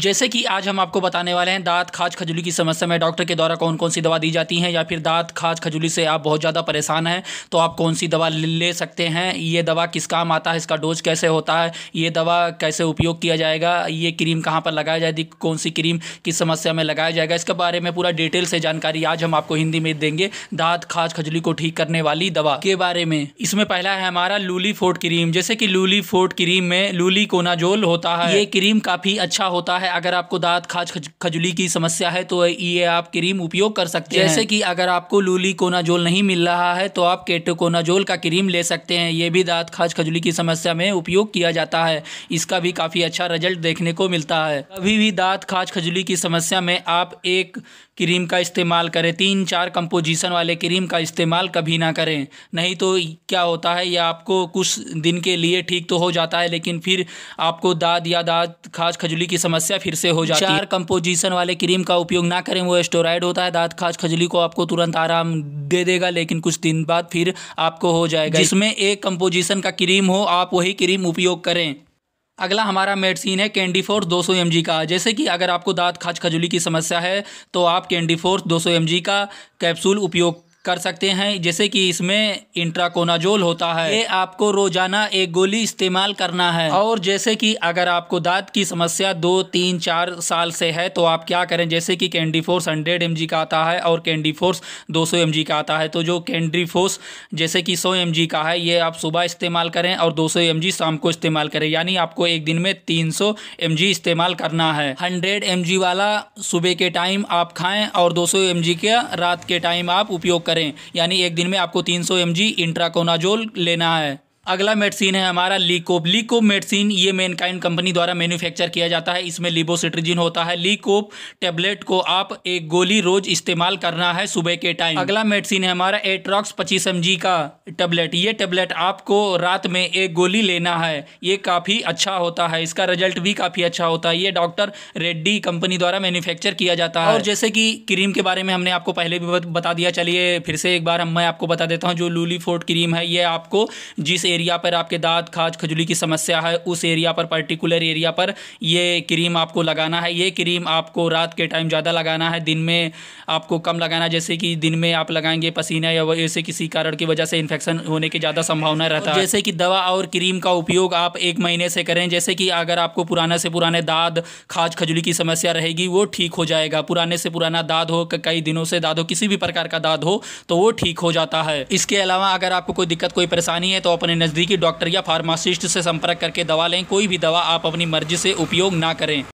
जैसे कि आज हम आपको बताने वाले हैं दांत खाज खजूली की समस्या में डॉक्टर के द्वारा कौन कौन सी दवा दी जाती है या फिर दांत खाज खजुली से आप बहुत ज़्यादा परेशान हैं तो आप कौन सी दवा ले सकते हैं ये दवा किस काम आता है इसका डोज कैसे होता है ये दवा कैसे उपयोग किया जाएगा ये क्रीम कहाँ पर लगाया जाएगी कौन सी क्रीम किस समस्या में लगाया जाएगा इसके बारे में पूरा डिटेल से जानकारी आज हम आपको हिंदी में देंगे दाँत खाज खजुली को ठीक करने वाली दवा के बारे में इसमें पहला है हमारा लूली फोर्ट क्रीम जैसे कि लूली फोर्ट क्रीम में लूली कोनाजोल होता है ये क्रीम काफ़ी अच्छा होता है है अगर आपको दांत खाज खजुली की समस्या है तो ये आप क्रीम उपयोग कर सकते हैं जैसे कि अगर आपको लूली कोनाजोल नहीं मिल रहा है तो आप केटोकोनाजोल का क्रीम ले सकते हैं ये भी दांत खाज खजुली की समस्या में उपयोग किया जाता है इसका भी काफ़ी अच्छा रिजल्ट देखने को मिलता है कभी भी दांत खाज खजुली की समस्या में आप एक क्रीम का इस्तेमाल करें तीन चार कंपोजिशन वाले क्रीम का इस्तेमाल कभी ना करें नहीं तो क्या होता है यह आपको कुछ दिन के लिए ठीक तो हो जाता है लेकिन फिर आपको दाद या दाँत खाज खजली की समस्या फिर से हो जाती है चार कंपोजिशन वाले क्रीम का उपयोग ना करें वो एस्टोराइड होता है दाँत खाज खजली को आपको तुरंत आराम दे देगा लेकिन कुछ दिन बाद फिर आपको हो जाएगा इसमें एक कंपोजिशन का क्रीम हो आप वही क्रीम उपयोग करें अगला हमारा मेडिसिन है कैंडी फोर्स दो सौ का जैसे कि अगर आपको दांत खाज खजुली की समस्या है तो आप कैंडी फोर्स दो सौ का कैप्सूल उपयोग कर सकते हैं जैसे कि इसमें इंट्राकोनाजोल होता है ये आपको रोजाना एक गोली इस्तेमाल करना है और जैसे कि अगर आपको दांत की समस्या दो तीन चार साल से है तो आप क्या करें जैसे कि कैंडी फोर्स हंड्रेड एम का आता है और कैंडी फोर्स दो सौ का आता है तो जो कैंडी फोर्स जैसे कि सौ एम का है ये आप सुबह इस्तेमाल करें और दो सौ शाम को इस्तेमाल करें यानी आपको एक दिन में तीन सौ इस्तेमाल करना है हंड्रेड एम वाला सुबह के टाइम आप खाएँ और दो सौ का रात के टाइम आप उपयोग करें यानी एक दिन में आपको तीन सौ एम इंट्राकोनाजोल लेना है अगला मेडिसिन है हमारा लीकोप लीकोप मेडिसिन ये मेनकाइन कंपनी द्वारा मैन्युफैक्चर किया जाता है इसमें लिबोसिट्रिजिन होता है लीकोप टेबलेट को आप एक गोली रोज इस्तेमाल करना है सुबह के टाइम अगला मेडिसिन है हमारा एट्रॉक्स पच्चीस एम का टेबलेट ये टेबलेट आपको रात में एक गोली लेना है ये काफ़ी अच्छा होता है इसका रिजल्ट भी काफ़ी अच्छा होता है ये डॉक्टर रेड्डी कंपनी द्वारा मैन्युफैक्चर किया जाता है और जैसे कि क्रीम के बारे में हमने आपको पहले भी बता दिया चलिए फिर से एक बार मैं आपको बता देता हूँ जो लूली क्रीम है ये आपको जिस एरिया पर आपके दांत खाज खजुली की समस्या है उस एरिया पर पर्टिकुलर एरिया पर ये क्रीम आपको लगाना है ये क्रीम आपको रात के टाइम ज़्यादा लगाना है दिन में आपको कम लगाना जैसे कि दिन में आप लगाएंगे पसीना या ऐसे किसी कारण की वजह से इन्फेक्शन होने की ज़्यादा संभावना रहता है जैसे कि दवा और क्रीम का उपयोग आप एक महीने से करें जैसे कि अगर आपको पुराने से पुराने दाद खाज खजुली की समस्या रहेगी वो ठीक हो जाएगा पुराने से पुराना दाद हो कई दिनों से दाद हो किसी भी प्रकार का दाद हो तो वो ठीक हो जाता है इसके अलावा अगर आपको कोई दिक्कत कोई परेशानी है तो अपने नज़दीकी डॉक्टर या फार्मासिस्ट से संपर्क करके दवा लें कोई भी दवा आप अपनी मर्जी से उपयोग ना करें